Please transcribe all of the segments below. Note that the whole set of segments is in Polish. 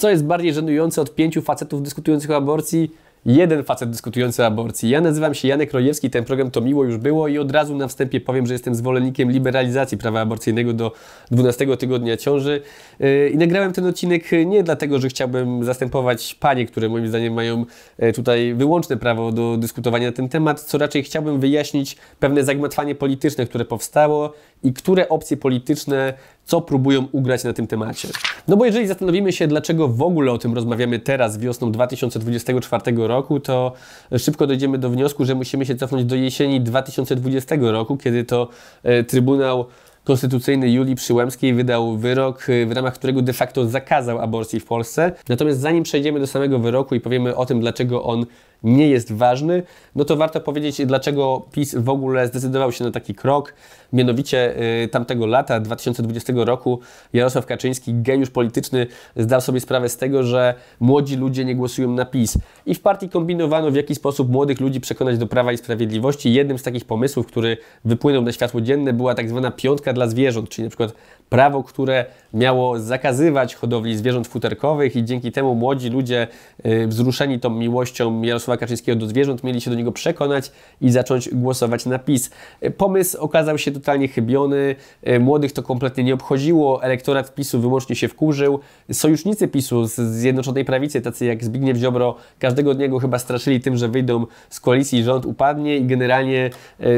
Co jest bardziej żenujące od pięciu facetów dyskutujących o aborcji? Jeden facet dyskutujący o aborcji. Ja nazywam się Janek Rojewski, ten program to miło już było i od razu na wstępie powiem, że jestem zwolennikiem liberalizacji prawa aborcyjnego do 12 tygodnia ciąży. Yy, I nagrałem ten odcinek yy, nie dlatego, że chciałbym zastępować panie, które moim zdaniem mają yy, tutaj wyłączne prawo do dyskutowania na ten temat, co raczej chciałbym wyjaśnić pewne zagmatwanie polityczne, które powstało i które opcje polityczne co próbują ugrać na tym temacie. No bo jeżeli zastanowimy się, dlaczego w ogóle o tym rozmawiamy teraz, wiosną 2024 roku, to szybko dojdziemy do wniosku, że musimy się cofnąć do jesieni 2020 roku, kiedy to e, Trybunał konstytucyjny Julii Przyłębskiej wydał wyrok, y, w ramach którego de facto zakazał aborcji w Polsce. Natomiast zanim przejdziemy do samego wyroku i powiemy o tym, dlaczego on nie jest ważny, no to warto powiedzieć, dlaczego PiS w ogóle zdecydował się na taki krok. Mianowicie y, tamtego lata, 2020 roku, Jarosław Kaczyński, geniusz polityczny, zdał sobie sprawę z tego, że młodzi ludzie nie głosują na PiS. I w partii kombinowano, w jaki sposób młodych ludzi przekonać do Prawa i Sprawiedliwości. Jednym z takich pomysłów, który wypłynął na światło dzienne, była tak zwana piątka dla zwierząt, czyli na przykład prawo, które miało zakazywać hodowli zwierząt futerkowych i dzięki temu młodzi ludzie y, wzruszeni tą miłością Jarosława Kaczyńskiego do zwierząt mieli się do niego przekonać i zacząć głosować na PiS. Y, pomysł okazał się totalnie chybiony, y, młodych to kompletnie nie obchodziło, elektorat PiSu wyłącznie się wkurzył. Sojusznicy PiSu z Zjednoczonej Prawicy, tacy jak Zbigniew Ziobro, każdego dnia go chyba straszyli tym, że wyjdą z koalicji, rząd upadnie i generalnie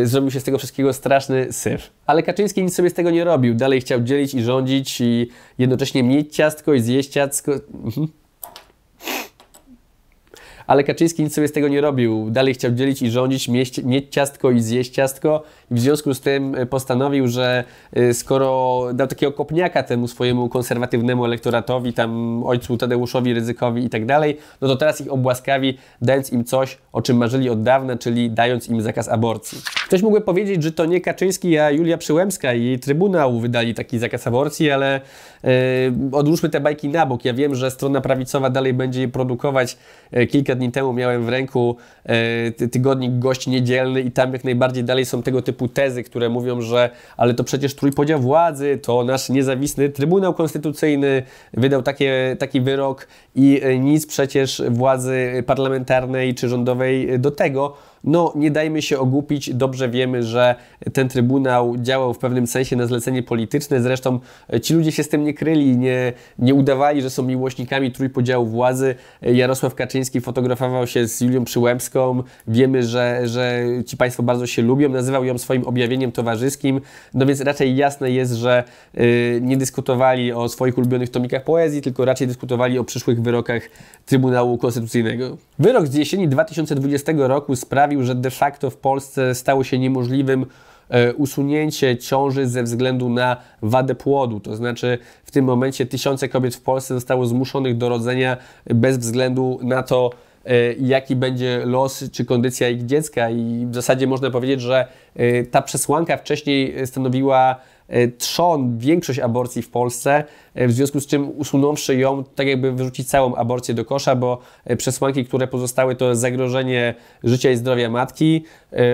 zrobił się z tego wszystkiego straszny syf. Ale Kaczyński nic sobie z tego nie robił, dalej chciał dzielić dzielić i rządzić i jednocześnie mieć ciastko i zjeść ciastko. Mhm. Ale Kaczyński nic sobie z tego nie robił. Dalej chciał dzielić i rządzić, mieć ciastko i zjeść ciastko. I w związku z tym e, postanowił, że e, skoro dał takiego kopniaka temu swojemu konserwatywnemu elektoratowi, tam ojcu Tadeuszowi, Ryzykowi i tak dalej, no to teraz ich obłaskawi, dając im coś, o czym marzyli od dawna, czyli dając im zakaz aborcji. Ktoś mógłby powiedzieć, że to nie Kaczyński, a Julia Przyłębska i Trybunał wydali taki zakaz aborcji, ale yy, odłóżmy te bajki na bok. Ja wiem, że strona prawicowa dalej będzie je produkować. E, kilka dni temu miałem w ręku yy, tygodnik Gość Niedzielny i tam jak najbardziej dalej są tego typu tezy, które mówią, że ale to przecież trójpodział władzy, to nasz niezawisny Trybunał Konstytucyjny wydał takie, taki wyrok i nic przecież władzy parlamentarnej czy rządowej do tego. No nie dajmy się ogłupić, dobrze dobrze wiemy, że ten Trybunał działał w pewnym sensie na zlecenie polityczne. Zresztą e, ci ludzie się z tym nie kryli, nie, nie udawali, że są miłośnikami trójpodziału władzy. E, Jarosław Kaczyński fotografował się z Julią Przyłębską. Wiemy, że, że ci Państwo bardzo się lubią. Nazywał ją swoim objawieniem towarzyskim. No więc raczej jasne jest, że e, nie dyskutowali o swoich ulubionych tomikach poezji, tylko raczej dyskutowali o przyszłych wyrokach Trybunału Konstytucyjnego. Wyrok z jesieni 2020 roku sprawił, że de facto w Polsce stało się się niemożliwym e, usunięcie ciąży ze względu na wadę płodu. To znaczy, w tym momencie tysiące kobiet w Polsce zostało zmuszonych do rodzenia bez względu na to, e, jaki będzie los czy kondycja ich dziecka. I w zasadzie można powiedzieć, że e, ta przesłanka wcześniej stanowiła E, trzon większość aborcji w Polsce, e, w związku z czym usunąwszy ją, tak jakby wyrzucić całą aborcję do kosza, bo e, przesłanki, które pozostały to zagrożenie życia i zdrowia matki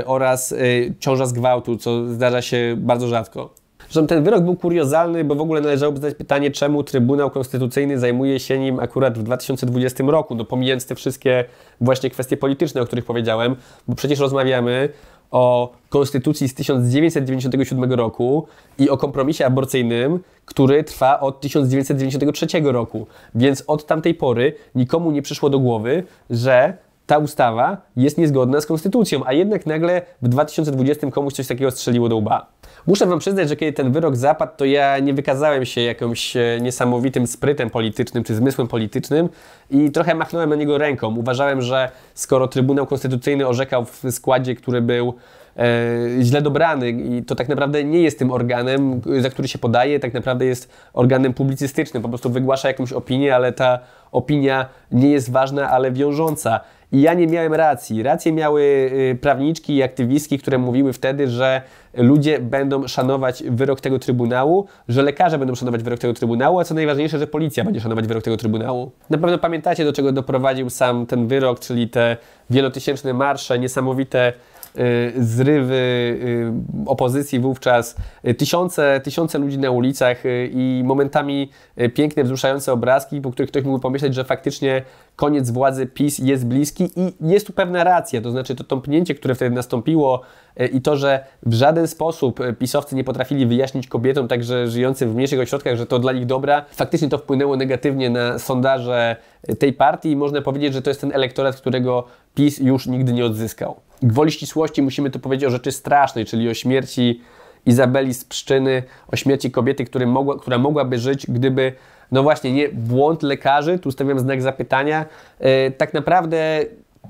oraz ciąża z gwałtu, co zdarza się bardzo rzadko. Zresztą ten wyrok był kuriozalny, bo w ogóle należałoby zadać pytanie, czemu Trybunał Konstytucyjny zajmuje się nim akurat w 2020 roku, no pomijając te wszystkie właśnie kwestie polityczne, o których powiedziałem, bo przecież rozmawiamy o konstytucji z 1997 roku i o kompromisie aborcyjnym, który trwa od 1993 roku. Więc od tamtej pory nikomu nie przyszło do głowy, że ta ustawa jest niezgodna z konstytucją, a jednak nagle w 2020 komuś coś takiego strzeliło do łba. Muszę Wam przyznać, że kiedy ten wyrok zapadł, to ja nie wykazałem się jakimś e, niesamowitym sprytem politycznym czy zmysłem politycznym i trochę machnąłem na niego ręką. Uważałem, że skoro Trybunał Konstytucyjny orzekał w składzie, który był e, źle dobrany i to tak naprawdę nie jest tym organem, e, za który się podaje, tak naprawdę jest organem publicystycznym, po prostu wygłasza jakąś opinię, ale ta opinia nie jest ważna, ale wiążąca. I ja nie miałem racji. Rację miały y, prawniczki i aktywistki, które mówiły wtedy, że ludzie będą szanować wyrok tego Trybunału, że lekarze będą szanować wyrok tego Trybunału, a co najważniejsze, że policja będzie szanować wyrok tego Trybunału. Na pewno pamiętacie, do czego doprowadził sam ten wyrok, czyli te wielotysięczne marsze, niesamowite Y, zrywy y, opozycji wówczas, y, tysiące, tysiące ludzi na ulicach i momentami piękne, wzruszające obrazki, po których ktoś mógł pomyśleć, że faktycznie koniec władzy PiS jest bliski i jest tu pewna racja, to znaczy to tąpnięcie, które wtedy nastąpiło i to, że w żaden sposób pisowcy nie potrafili wyjaśnić kobietom, także żyjącym w mniejszych ośrodkach, że to dla nich dobra, faktycznie to wpłynęło negatywnie na sondaże tej partii i można powiedzieć, że to jest ten elektorat, którego PiS już nigdy nie odzyskał gwoli ścisłości musimy tu powiedzieć o rzeczy strasznej, czyli o śmierci Izabeli z Pszczyny, o śmierci kobiety, która mogła, która mogłaby żyć, gdyby, no właśnie, nie błąd lekarzy, tu stawiam znak zapytania, e, tak naprawdę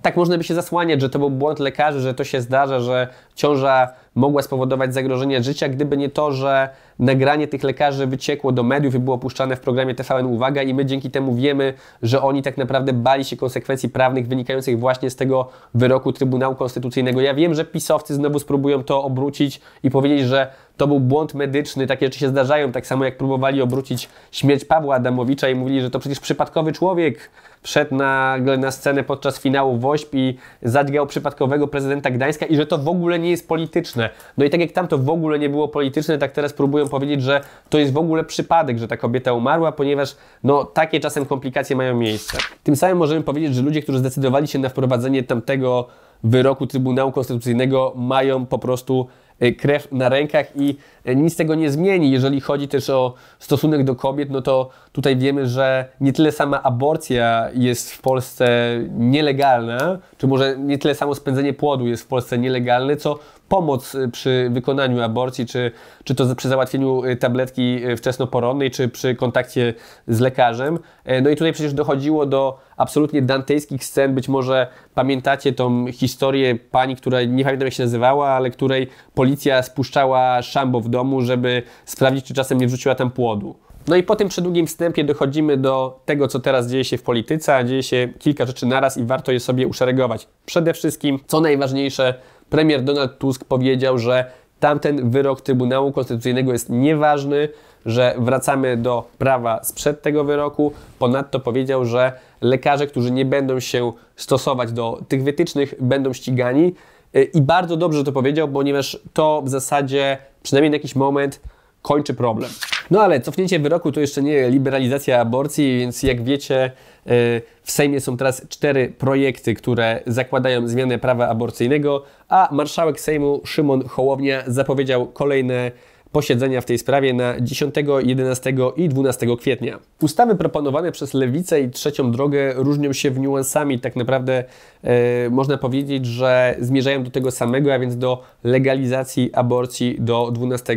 tak można by się zasłaniać, że to był błąd lekarzy, że to się zdarza, że ciąża mogła spowodować zagrożenie życia, gdyby nie to, że nagranie tych lekarzy wyciekło do mediów i było puszczane w programie TVN Uwaga i my dzięki temu wiemy, że oni tak naprawdę bali się konsekwencji prawnych wynikających właśnie z tego wyroku Trybunału Konstytucyjnego. Ja wiem, że pisowcy znowu spróbują to obrócić i powiedzieć, że to był błąd medyczny, takie rzeczy się zdarzają, tak samo jak próbowali obrócić śmierć Pawła Adamowicza i mówili, że to przecież przypadkowy człowiek wszedł nagle na scenę podczas finału WOŚP i zadrgał przypadkowego prezydenta Gdańska i że to w ogóle nie jest polityczne. No i tak jak tam to w ogóle nie było polityczne, tak teraz próbują powiedzieć, że to jest w ogóle przypadek, że ta kobieta umarła, ponieważ no takie czasem komplikacje mają miejsce. Tym samym możemy powiedzieć, że ludzie, którzy zdecydowali się na wprowadzenie tamtego wyroku Trybunału Konstytucyjnego mają po prostu Y, krew na rękach i y, nic tego nie zmieni. Jeżeli chodzi też o stosunek do kobiet, no to tutaj wiemy, że nie tyle sama aborcja jest w Polsce nielegalna, czy może nie tyle samo spędzenie płodu jest w Polsce nielegalne, co pomoc y, przy wykonaniu aborcji, czy, czy to przy załatwieniu y, tabletki y, wczesnoporonnej, czy przy kontakcie z lekarzem. E, no i tutaj przecież dochodziło do absolutnie dantejskich scen. Być może pamiętacie tą historię pani, która nie pamiętam jak się nazywała, ale której policja spuszczała szambo w domu, żeby sprawdzić, czy czasem nie wrzuciła tam płodu. No i po tym przedługim wstępie dochodzimy do tego, co teraz dzieje się w polityce, a dzieje się kilka rzeczy naraz i warto je sobie uszeregować. Przede wszystkim, co najważniejsze, premier Donald Tusk powiedział, że tamten wyrok Trybunału Konstytucyjnego jest nieważny, że wracamy do prawa sprzed tego wyroku. Ponadto powiedział, że lekarze, którzy nie będą się stosować do tych wytycznych, będą ścigani. Y, I bardzo dobrze to powiedział, ponieważ to w zasadzie, przynajmniej na jakiś moment, kończy problem. No ale cofnięcie wyroku to jeszcze nie liberalizacja aborcji, więc jak wiecie, y, w Sejmie są teraz cztery projekty, które zakładają zmianę prawa aborcyjnego, a marszałek Sejmu Szymon Hołownia zapowiedział kolejne posiedzenia w tej sprawie na 10, 11 i 12 kwietnia. Ustawy proponowane przez Lewicę i Trzecią Drogę różnią się w niuansami. Tak naprawdę y, można powiedzieć, że zmierzają do tego samego, a więc do legalizacji aborcji do 12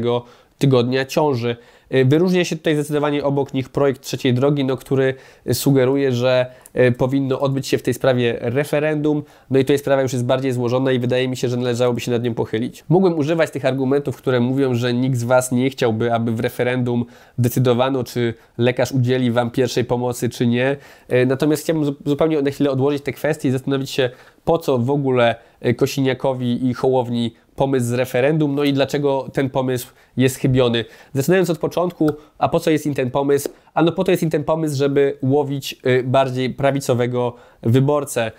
tygodnia ciąży. Y, wyróżnia się tutaj zdecydowanie obok nich projekt trzeciej drogi, no, który sugeruje, że y, powinno odbyć się w tej sprawie referendum. No i tutaj sprawa już jest bardziej złożona i wydaje mi się, że należałoby się nad nią pochylić. Mógłbym używać tych argumentów, które mówią, że nikt z Was nie chciałby, aby w referendum decydowano, czy lekarz udzieli Wam pierwszej pomocy, czy nie. Y, natomiast chciałbym zupełnie na chwilę odłożyć te kwestie i zastanowić się, po co w ogóle Kosiniakowi i Hołowni pomysł z referendum, no i dlaczego ten pomysł jest chybiony. Zaczynając od początku, a po co jest im ten pomysł? Ano po to jest im ten pomysł, żeby łowić y, bardziej prawicowego wyborcę.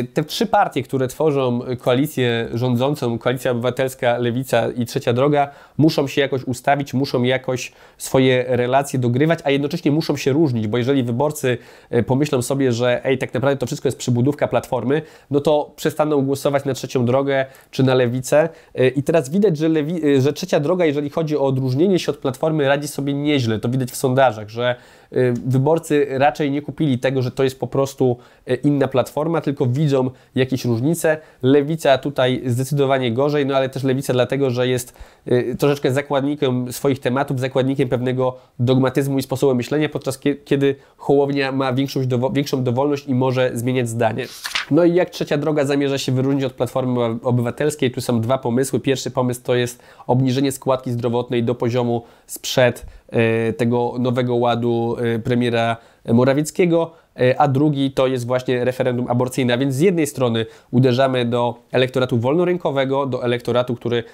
Y, te trzy partie, które tworzą koalicję rządzącą, Koalicja Obywatelska, Lewica i Trzecia Droga, muszą się jakoś ustawić, muszą jakoś swoje relacje dogrywać, a jednocześnie muszą się różnić, bo jeżeli wyborcy y, pomyślą sobie, że ej, tak naprawdę to wszystko jest przybudówka Platformy, no to przestaną głosować na Trzecią Drogę czy na Lewicę i teraz widać, że, Lewi że Trzecia Droga, jeżeli jeżeli chodzi o odróżnienie się od platformy, radzi sobie nieźle. To widać w sondażach, że Y, wyborcy raczej nie kupili tego, że to jest po prostu y, inna platforma, tylko widzą jakieś różnice. Lewica tutaj zdecydowanie gorzej, no ale też lewica dlatego, że jest y, troszeczkę zakładnikiem swoich tematów, zakładnikiem pewnego dogmatyzmu i sposobu myślenia, podczas kiedy Hołownia ma dowo większą dowolność i może zmieniać zdanie. No i jak trzecia droga zamierza się wyróżnić od Platformy Obywatelskiej? Tu są dwa pomysły. Pierwszy pomysł to jest obniżenie składki zdrowotnej do poziomu sprzed E, tego nowego ładu e, premiera Morawieckiego, e, a drugi to jest właśnie referendum aborcyjne. A więc z jednej strony uderzamy do elektoratu wolnorynkowego, do elektoratu, który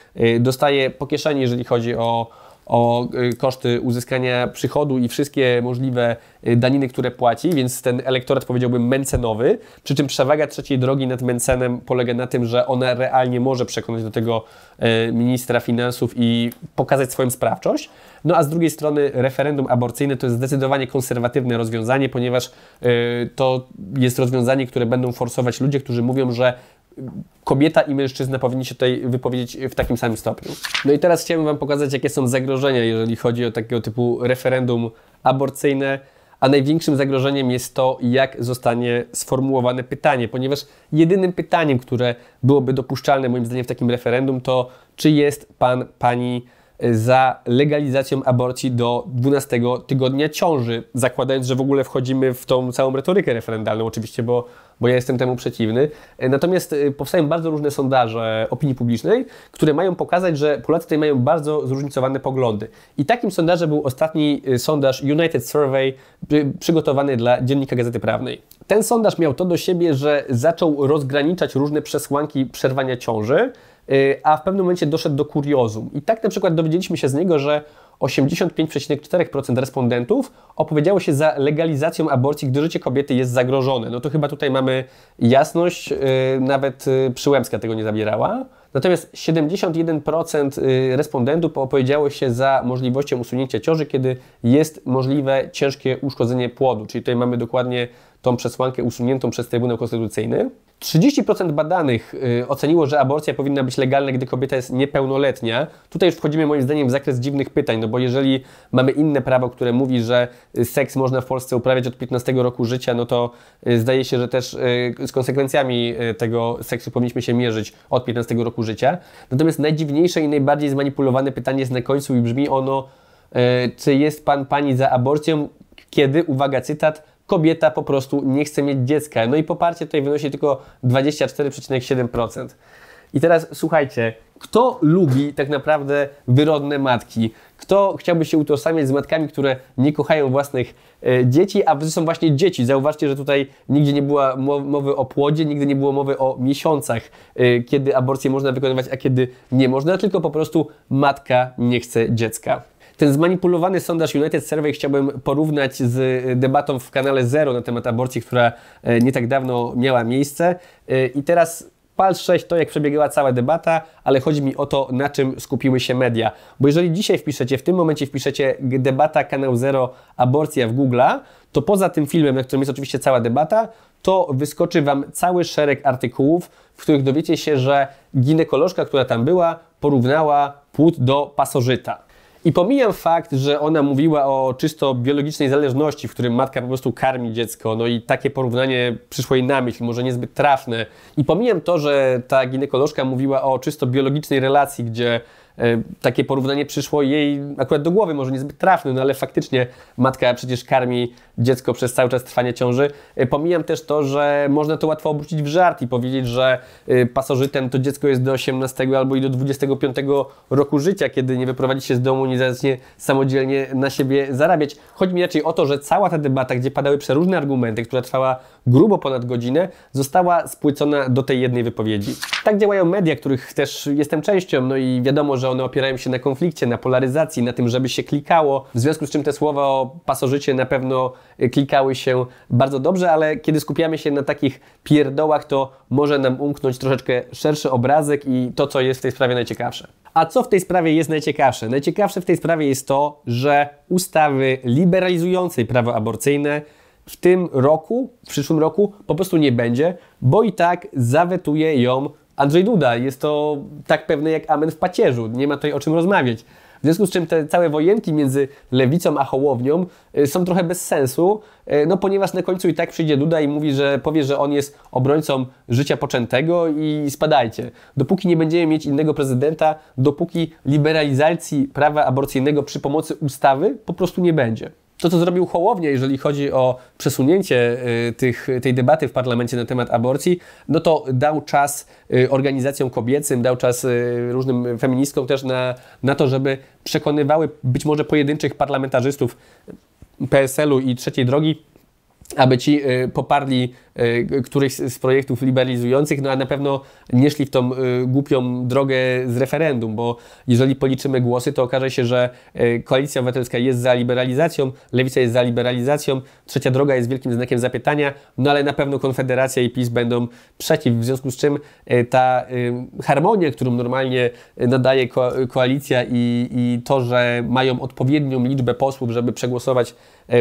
dostaje po kieszeni, jeżeli chodzi o o y, koszty uzyskania przychodu i wszystkie możliwe y, daniny, które płaci, więc ten elektorat powiedziałbym mencenowy, przy czym przewaga trzeciej drogi nad mencenem polega na tym, że ona realnie może przekonać do tego y, ministra finansów i pokazać swoją sprawczość. No a z drugiej strony referendum aborcyjne to jest zdecydowanie konserwatywne rozwiązanie, ponieważ to jest rozwiązanie, które będą forsować ludzie, którzy mówią, że kobieta i mężczyzna powinni się tutaj wypowiedzieć w takim samym stopniu. No i teraz chciałbym Wam pokazać, jakie są zagrożenia, jeżeli chodzi o takiego typu referendum aborcyjne, a największym zagrożeniem jest to, jak zostanie sformułowane pytanie, ponieważ jedynym pytaniem, które byłoby dopuszczalne moim zdaniem w takim referendum, to czy jest pan, pani za legalizacją aborcji do 12 tygodnia ciąży, zakładając, że w ogóle wchodzimy w tą całą retorykę referendalną, oczywiście, bo, bo ja jestem temu przeciwny. Natomiast y, powstają bardzo różne sondaże opinii publicznej, które mają pokazać, że Polacy tutaj mają bardzo zróżnicowane poglądy. I takim sondażem był ostatni y, sondaż United Survey przygotowany dla Dziennika Gazety Prawnej. Ten sondaż miał to do siebie, że zaczął rozgraniczać różne przesłanki przerwania ciąży, Y, a w pewnym momencie doszedł do kuriozum. I tak na przykład dowiedzieliśmy się z niego, że 85,4% respondentów opowiedziało się za legalizacją aborcji, gdy życie kobiety jest zagrożone. No to chyba tutaj mamy jasność, y, nawet y, Przyłębska tego nie zabierała. Natomiast 71% respondentów opowiedziało się za możliwością usunięcia ciąży, kiedy jest możliwe ciężkie uszkodzenie płodu. Czyli tutaj mamy dokładnie tą przesłankę usuniętą przez Trybunał Konstytucyjny. 30% badanych y, oceniło, że aborcja powinna być legalna, gdy kobieta jest niepełnoletnia. Tutaj już wchodzimy moim zdaniem w zakres dziwnych pytań, no bo jeżeli mamy inne prawo, które mówi, że y, seks można w Polsce uprawiać od 15 roku życia, no to y, zdaje się, że też z konsekwencjami tego seksu powinniśmy się mierzyć od 15 roku życia. Natomiast najdziwniejsze i najbardziej zmanipulowane pytanie jest na końcu i brzmi ono czy jest pan pani za aborcją, kiedy, uwaga, cytat, kobieta po prostu nie chce mieć dziecka. No i poparcie tutaj wynosi tylko 24,7%. I teraz słuchajcie, kto lubi tak naprawdę wyrodne matki? Kto chciałby się utożsamiać z matkami, które nie kochają własnych e, dzieci, a są właśnie dzieci? Zauważcie, że tutaj nigdzie nie była mowy o płodzie, nigdy nie było mowy o miesiącach, e, kiedy aborcję można wykonywać, a kiedy nie można, tylko po prostu matka nie chce dziecka. Ten zmanipulowany sondaż United Survey chciałbym porównać z e, debatą w kanale Zero na temat aborcji, która e, nie tak dawno miała miejsce. E, I teraz Pal to, jak przebiegała cała debata, ale chodzi mi o to, na czym skupiły się media. Bo jeżeli dzisiaj wpiszecie, w tym momencie wpiszecie debata kanał Zero aborcja w Google'a, to poza tym filmem, na którym jest oczywiście cała debata, to wyskoczy Wam cały szereg artykułów, w których dowiecie się, że ginekolożka, która tam była, porównała płód do pasożyta. I pomijam fakt, że ona mówiła o czysto biologicznej zależności, w którym matka po prostu karmi dziecko, no i takie porównanie przyszło jej na myśl, może niezbyt trafne. I pomijam to, że ta ginekolożka mówiła o czysto biologicznej relacji, gdzie E, takie porównanie przyszło jej akurat do głowy, może niezbyt trafne, no ale faktycznie matka przecież karmi dziecko przez cały czas trwania ciąży. E, pomijam też to, że można to łatwo obrócić w żart i powiedzieć, że e, pasożytem to dziecko jest do 18 albo i do 25 roku życia, kiedy nie wyprowadzi się z domu, nie zacznie samodzielnie na siebie zarabiać. Chodzi mi raczej o to, że cała ta debata, gdzie padały przeróżne argumenty, która trwała grubo ponad godzinę, została spłycona do tej jednej wypowiedzi. Tak działają media, których też jestem częścią, no i wiadomo, że one opierają się na konflikcie, na polaryzacji, na tym, żeby się klikało. W związku z czym te słowa o pasożycie na pewno e, klikały się bardzo dobrze, ale kiedy skupiamy się na takich pierdołach, to może nam umknąć troszeczkę szerszy obrazek i to, co jest w tej sprawie najciekawsze. A co w tej sprawie jest najciekawsze? Najciekawsze w tej sprawie jest to, że ustawy liberalizującej prawo aborcyjne w tym roku, w przyszłym roku po prostu nie będzie, bo i tak zawetuje ją Andrzej Duda. Jest to tak pewne jak amen w pacierzu. Nie ma tutaj o czym rozmawiać. W związku z czym te całe wojenki między lewicą a hołownią y, są trochę bez sensu, y, no ponieważ na końcu i tak przyjdzie Duda i mówi, że powie, że on jest obrońcą życia poczętego i spadajcie. Dopóki nie będziemy mieć innego prezydenta, dopóki liberalizacji prawa aborcyjnego przy pomocy ustawy po prostu nie będzie to, co zrobił Hołownia, jeżeli chodzi o przesunięcie y, tych, tej debaty w parlamencie na temat aborcji, no to dał czas y, organizacjom kobiecym, dał czas y, różnym feministkom też na, na to, żeby przekonywały być może pojedynczych parlamentarzystów PSL-u i trzeciej drogi, aby ci poparli E, któryś z projektów liberalizujących, no a na pewno nie szli w tą e, głupią drogę z referendum, bo jeżeli policzymy głosy, to okaże się, że e, Koalicja Obywatelska jest za liberalizacją, Lewica jest za liberalizacją, Trzecia Droga jest wielkim znakiem zapytania, no ale na pewno Konfederacja i PiS będą przeciw, w związku z czym ta harmonia, którą normalnie nadaje ko koalicja i, i to, że mają odpowiednią liczbę posłów, żeby przegłosować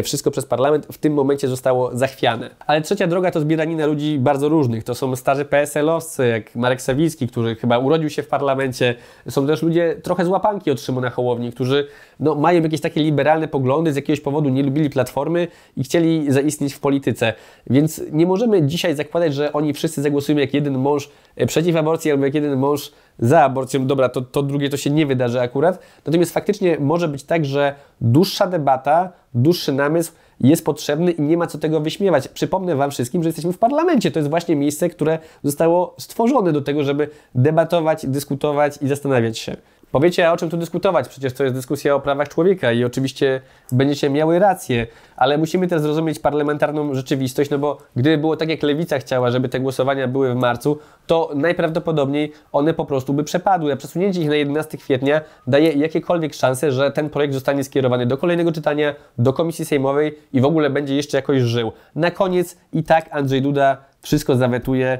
wszystko przez parlament, w tym momencie zostało zachwiane. Ale Trzecia Droga to na ludzi bardzo różnych. To są starzy PSL-owcy, jak Marek Sawicki, który chyba urodził się w parlamencie. Są też ludzie trochę z łapanki od Szymona Hołowni, którzy no, mają jakieś takie liberalne poglądy, z jakiegoś powodu nie lubili Platformy i chcieli zaistnieć w polityce. Więc nie możemy dzisiaj zakładać, że oni wszyscy zagłosują jak jeden mąż e, przeciw aborcji albo jak jeden mąż za aborcją, dobra, to, to drugie to się nie wydarzy akurat. Natomiast faktycznie może być tak, że dłuższa debata, dłuższy namysł jest potrzebny i nie ma co tego wyśmiewać. Przypomnę Wam wszystkim, że jesteśmy w parlamencie. To jest właśnie miejsce, które zostało stworzone do tego, żeby debatować, dyskutować i zastanawiać się. Powiecie, o czym tu dyskutować? Przecież to jest dyskusja o prawach człowieka i oczywiście będziecie miały rację, ale musimy też zrozumieć parlamentarną rzeczywistość, no bo gdyby było tak, jak Lewica chciała, żeby te głosowania były w marcu, to najprawdopodobniej one po prostu by przepadły. A przesunięcie ich na 11 kwietnia daje jakiekolwiek szanse, że ten projekt zostanie skierowany do kolejnego czytania, do komisji sejmowej i w ogóle będzie jeszcze jakoś żył. Na koniec i tak Andrzej Duda wszystko zawetuje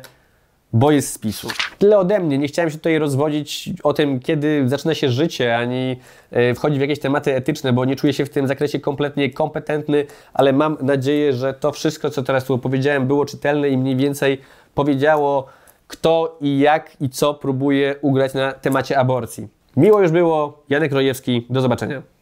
bo jest z Tyle ode mnie. Nie chciałem się tutaj rozwodzić o tym, kiedy zaczyna się życie, ani e, wchodzić w jakieś tematy etyczne, bo nie czuję się w tym zakresie kompletnie kompetentny, ale mam nadzieję, że to wszystko, co teraz tu opowiedziałem, było czytelne i mniej więcej powiedziało, kto i jak i co próbuje ugrać na temacie aborcji. Miło już było. Janek Rojewski. Do zobaczenia.